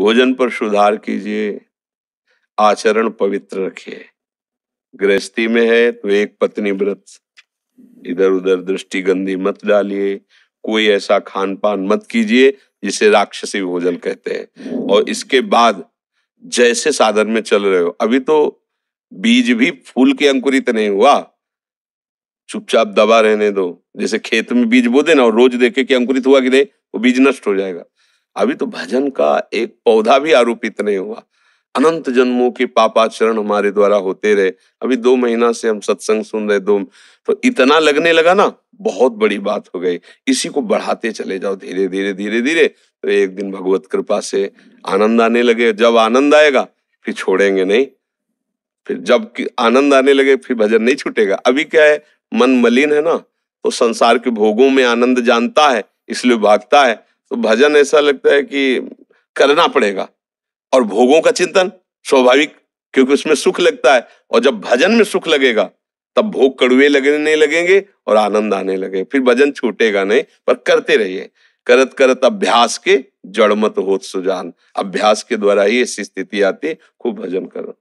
भोजन पर सुधार कीजिए आचरण पवित्र रखिए गृहस्थी में है तो एक पत्नी व्रत इधर उधर दृष्टि गंदी मत डालिए कोई ऐसा खान पान मत कीजिए जिसे राक्षसी भोजन कहते हैं और इसके बाद जैसे साधन में चल रहे हो अभी तो बीज भी फूल के अंकुरित नहीं हुआ चुपचाप दबा रहने दो जैसे खेत में बीज बो देना और रोज देखे कि अंकुरित हुआ कि नहीं वो बीज नष्ट हो जाएगा अभी तो भजन का एक पौधा भी आरोपित नहीं हुआ अनंत जन्मों के पापाचरण हमारे द्वारा होते रहे अभी दो महीना से हम सत्संग सुन रहे दो तो इतना लगने लगा ना बहुत बड़ी बात हो गई इसी को बढ़ाते चले जाओ धीरे धीरे धीरे धीरे तो एक दिन भगवत कृपा से आनंद आने लगे जब आनंद आएगा फिर छोड़ेंगे नहीं फिर जब आनंद आने लगे फिर भजन नहीं छूटेगा अभी क्या है मन मलिन है ना तो संसार के भोगों में आनंद जानता है इसलिए भागता है तो भजन ऐसा लगता है कि करना पड़ेगा और भोगों का चिंतन स्वाभाविक क्योंकि उसमें सुख लगता है और जब भजन में सुख लगेगा तब भोग कड़ुए लगने लगेंगे और आनंद आने लगे फिर भजन छूटेगा नहीं पर करते रहिए करत करत अभ्यास के जड़मत होत सुजान अभ्यास के द्वारा ही ऐसी स्थिति आती खूब भजन करो